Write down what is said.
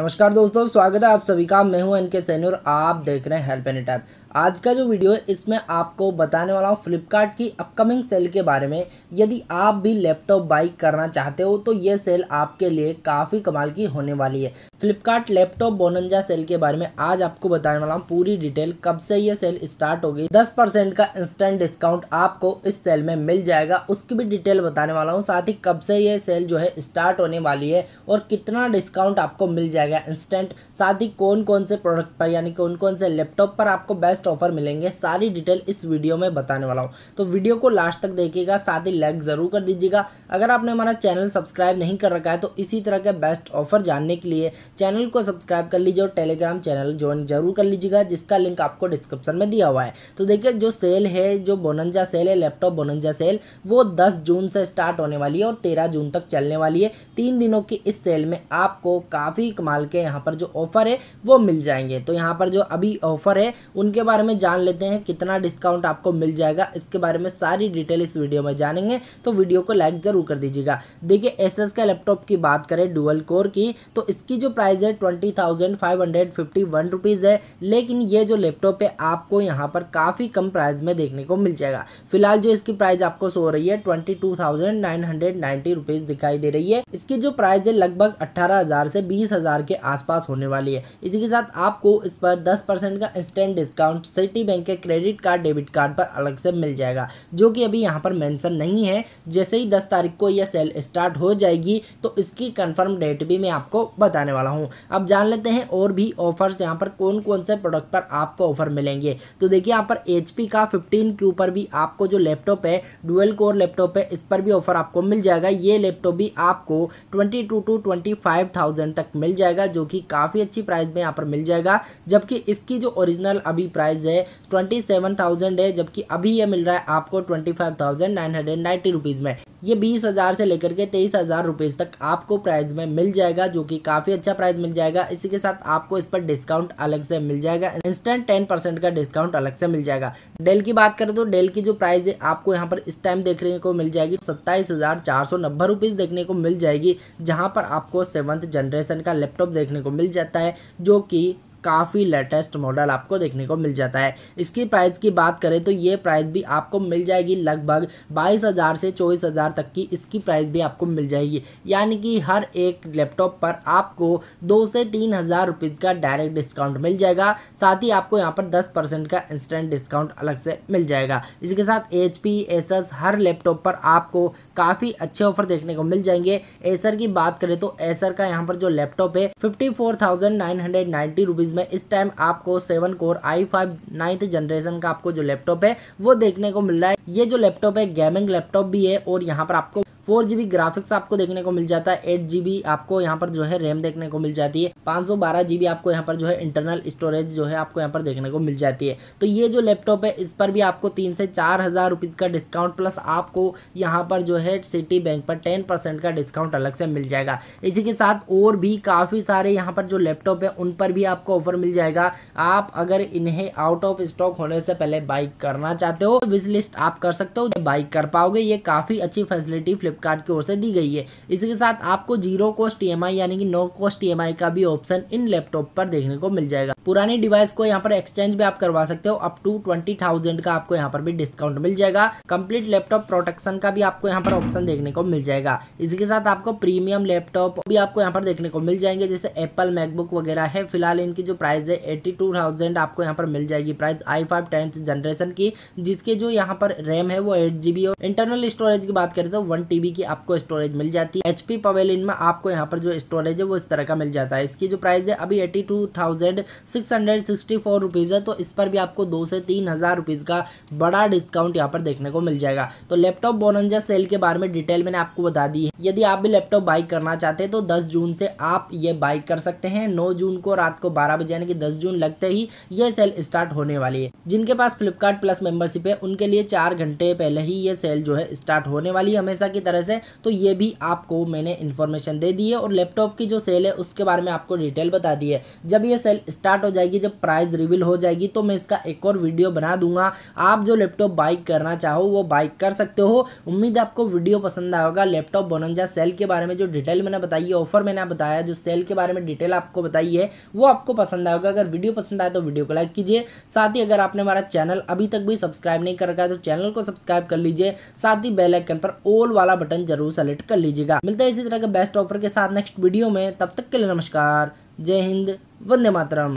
नमस्कार दोस्तों स्वागत है आप सभी का मैं हूं एनके सैन और आप देख रहे हैं हेल्प एनी टाइप आज का जो वीडियो है इसमें आपको बताने वाला हूं फ्लिपकार्ट की अपकमिंग सेल के बारे में यदि आप भी लैपटॉप बाइक करना चाहते हो तो ये सेल आपके लिए काफ़ी कमाल की होने वाली है फ्लिपकार्ट लैपटॉप बोनंजा सेल के बारे में आज आपको बताने वाला हूँ पूरी डिटेल कब से ये सेल स्टार्ट होगी दस परसेंट का इंस्टेंट डिस्काउंट आपको इस सेल में मिल जाएगा उसकी भी डिटेल बताने वाला हूँ साथ ही कब से ये सेल जो है स्टार्ट होने वाली है और कितना डिस्काउंट आपको मिल जाएगा इंस्टेंट साथ ही कौन कौन से प्रोडक्ट पर यानी कौन कौन से लैपटॉप पर आपको बेस्ट ऑफर मिलेंगे सारी डिटेल इस वीडियो में बताने वाला हूँ तो वीडियो को लास्ट तक देखिएगा साथ ही लाइक ज़रूर कर दीजिएगा अगर आपने हमारा चैनल सब्सक्राइब नहीं कर रखा है तो इसी तरह के बेस्ट ऑफर जानने के लिए चैनल को सब्सक्राइब कर लीजिए और टेलीग्राम चैनल ज्वाइन जरूर कर लीजिएगा जिसका लिंक आपको डिस्क्रिप्शन में दिया हुआ है तो देखिए जो सेल है जो बोनंजा सेल है लैपटॉप बोनंजा सेल वो दस जून से स्टार्ट होने वाली है और तेरह जून तक चलने वाली है तीन दिनों की इस सेल में आपको काफ़ी कमाल के यहाँ पर जो ऑफर है वो मिल जाएंगे तो यहाँ पर जो अभी ऑफर है उनके बारे में जान लेते हैं कितना डिस्काउंट आपको मिल जाएगा इसके बारे में सारी डिटेल इस वीडियो में जानेंगे तो वीडियो को लाइक ज़रूर कर दीजिएगा देखिए एस का लैपटॉप की बात करें डुअल कोर की तो इसकी जो प्राइस है twenty thousand five hundred fifty one rupees है लेकिन ये जो लैपटॉप है आपको यहाँ पर काफ़ी कम प्राइस में देखने को मिल जाएगा फिलहाल जो इसकी प्राइस आपको सो रही है twenty two thousand nine hundred ninety rupees दिखाई दे रही है इसकी जो प्राइस है लगभग अट्ठारह हज़ार से बीस हज़ार के आसपास होने वाली है इसी के साथ आपको इस पर दस परसेंट का इंस्टेंट डिस्काउंट सिटी बैंक के क्रेडिट कार्ड डेबिट कार्ड पर अलग से मिल जाएगा जो कि अभी यहाँ पर मैंसन नहीं है जैसे ही दस तारीख को यह सेल स्टार्ट हो जाएगी तो इसकी कन्फर्म डेट भी मैं आपको बताने वाला रहा हूँ अब जान लेते हैं और भी ऑफर्स यहाँ पर कौन कौन से प्रोडक्ट पर आपको ऑफर मिलेंगे तो देखिए यहाँ पर एच का फिफ्टीन के ऊपर भी आपको जो लैपटॉप है डुअल कोर लैपटॉप है इस पर भी ऑफर आपको मिल जाएगा ये लैपटॉप भी आपको twenty two two twenty five thousand तक मिल जाएगा जो कि काफ़ी अच्छी प्राइस में यहाँ पर मिल जाएगा जबकि इसकी जो ओरिजिनल अभी प्राइस है ट्वेंटी सेवन थाउजेंड है जबकि अभी ये मिल रहा है आपको twenty five thousand nine hundred ninety rupees में ये बीस हज़ार से लेकर के तेईस हज़ार रुपीज़ तक आपको प्राइस में मिल जाएगा जो कि काफ़ी अच्छा प्राइस मिल जाएगा इसी के साथ आपको इस पर डिस्काउंट अलग से मिल जाएगा इंस्टेंट टेन परसेंट का डिस्काउंट अलग से मिल जाएगा डेल की बात करें तो डेल की जो प्राइस है आपको यहाँ पर इस टाइम देखने को मिल जाएगी सत्ताईस हज़ार चार सौ नब्बे रुपीज़ देखने को मिल जाएगी जहाँ पर आपको सेवन्थ जनरेशन का लैपटॉप देखने को मिल जाता है जो कि काफ़ी लेटेस्ट मॉडल आपको देखने को मिल जाता है इसकी प्राइस की बात करें तो ये प्राइस भी आपको मिल जाएगी लगभग बाईस हज़ार से चौबीस हज़ार तक की इसकी प्राइस भी आपको मिल जाएगी यानी कि हर एक लैपटॉप पर आपको दो से तीन हज़ार रुपीज़ का डायरेक्ट डिस्काउंट मिल जाएगा साथ ही आपको यहाँ पर दस परसेंट का इंस्टेंट डिस्काउंट अलग से मिल जाएगा इसके साथ एच पी हर लैपटॉप पर आपको काफ़ी अच्छे ऑफर देखने को मिल जाएंगे एसर की बात करें तो एसर का यहाँ पर जो लैपटॉप है fifty four thousand nine hundred ninety rupees series में इस टाइम आपको seven core I five ninth generation का आपको जो लैपटॉप है वो देखने को मिल रहा है ये जो लैपटॉप है गेमिंग लैपटॉप भी है और यहाँ पर आपको फोर जीबी ग्राफिक्स आपको देखने को मिल जाता है एट आपको यहाँ पर जो है रैम देखने को मिल जाती है पांच सौ बारह जीबी आपको यहाँ पर जो है इंटरनल स्टोरेज जो है आपको यहाँ पर देखने को मिल जाती है तो ये जो लैपटॉप है इस पर भी आपको तीन से चार हज़ार रुपीज़ का डिस्काउंट प्लस आपको यहाँ पर जो है सिटी बैंक पर टेन परसेंट का डिस्काउंट अलग से मिल जाएगा इसी के साथ और भी काफ़ी सारे यहाँ पर जो लैपटॉप है उन पर भी आपको ऑफर मिल जाएगा आप अगर इन्हें आउट ऑफ स्टॉक होने से पहले बाइक करना चाहते हो विश लिस्ट आप कर सकते हो बाइक कर पाओगे ये काफ़ी अच्छी फैसिलिटी फ्लिप फ्लिपकार्ट की ओर से दी गई है इसी के साथ आपको जीरो कॉस्ट ई यानी कि नो कॉस्ट ई का भी ऑप्शन इन लैपटॉप पर देखने को मिल जाएगा पुरानी डिवाइस को यहाँ पर एक्सचेंज भी आप करवा सकते हो अप टू ट्वेंटी थाउजेंड का आपको यहाँ पर भी डिस्काउंट मिल जाएगा कंप्लीट लैपटॉप प्रोटेक्शन का भी आपको यहाँ पर ऑप्शन देखने को मिल जाएगा इसके साथ आपको प्रीमियम लैपटॉप भी आपको यहाँ पर देखने को मिल जाएंगे जैसे एप्पल मैकबुक वगैरह है फिलहाल इनकी जो प्राइस है एट्टी टू थाउजेंड आपको यहाँ पर मिल जाएगी प्राइस आई फाइव जनरेशन की जिसके जो यहाँ पर रैम है वो एट जी और इंटरनल स्टोरेज की बात करें तो वन टी जीबी की आपको स्टोरेज मिल जाती है एचपी पवेलिन में आपको यहाँ पर जो स्टोरेज है वो इस तरह का मिल जाता है इसकी जो प्राइस है अभी eighty two thousand six hundred sixty four rupees है तो इस पर भी आपको दो से तीन हज़ार रुपीज़ का बड़ा डिस्काउंट यहाँ पर देखने को मिल जाएगा तो लैपटॉप बोनजा सेल के बारे में डिटेल मैंने आपको बता दी है यदि आप भी लैपटॉप बाइक करना चाहते हैं तो दस जून से आप ये बाइक कर सकते हैं नौ जून को रात को बारह बजे यानी कि दस जून लगते ही यह सेल स्टार्ट होने वाली है जिनके पास फ्लिपकार्ट प्लस मेंबरशिप है उनके लिए चार घंटे पहले ही ये सेल जो है स्टार्ट होने वाली है हमेशा की तरह से तो ये भी आपको मैंने इन्फॉर्मेशन दे दी है और लैपटॉप की जो सेल है उसके बारे में आपको डिटेल बता दी है जब ये सेल स्टार्ट हो जाएगी जब प्राइस रिविल हो जाएगी तो मैं इसका एक और वीडियो बना दूंगा आप जो लैपटॉप बाइक करना चाहो वो बाइक कर सकते हो उम्मीद आपको वीडियो पसंद आएगा लैपटॉप बोनजा सेल के बारे में जो डिटेल मैंने बताई है ऑफर मैंने बताया जो सेल के बारे में डिटेल आपको बताई है वो आपको पसंद आएगा अगर वीडियो पसंद आए तो वीडियो को लाइक कीजिए साथ ही अगर आपने हमारा चैनल अभी तक भी सब्सक्राइब नहीं कर रखा है तो चैनल को सब्सक्राइब कर लीजिए साथ ही बेलाइकन पर ऑल वाला बटन जरूर सेलेक्ट कर लीजिएगा मिलता है इसी तरह के बेस्ट ऑफर के साथ नेक्स्ट वीडियो में तब तक के लिए नमस्कार जय हिंद वंदे मातरम